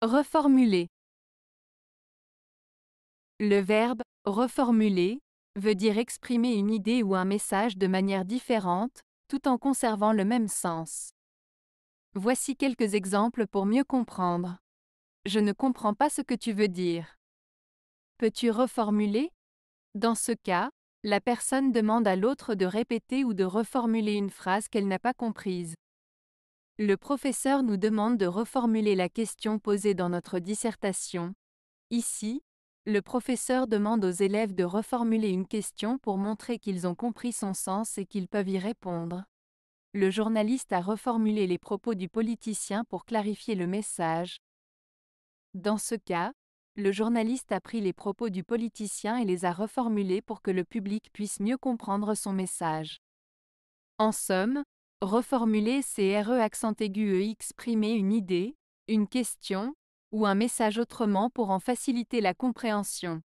Reformuler. Le verbe reformuler veut dire exprimer une idée ou un message de manière différente, tout en conservant le même sens. Voici quelques exemples pour mieux comprendre. Je ne comprends pas ce que tu veux dire. Peux-tu reformuler Dans ce cas, la personne demande à l'autre de répéter ou de reformuler une phrase qu'elle n'a pas comprise. Le professeur nous demande de reformuler la question posée dans notre dissertation. Ici, le professeur demande aux élèves de reformuler une question pour montrer qu'ils ont compris son sens et qu'ils peuvent y répondre. Le journaliste a reformulé les propos du politicien pour clarifier le message. Dans ce cas, le journaliste a pris les propos du politicien et les a reformulés pour que le public puisse mieux comprendre son message. En somme, Reformuler ces RE accent aigu exprimer une idée, une question, ou un message autrement pour en faciliter la compréhension.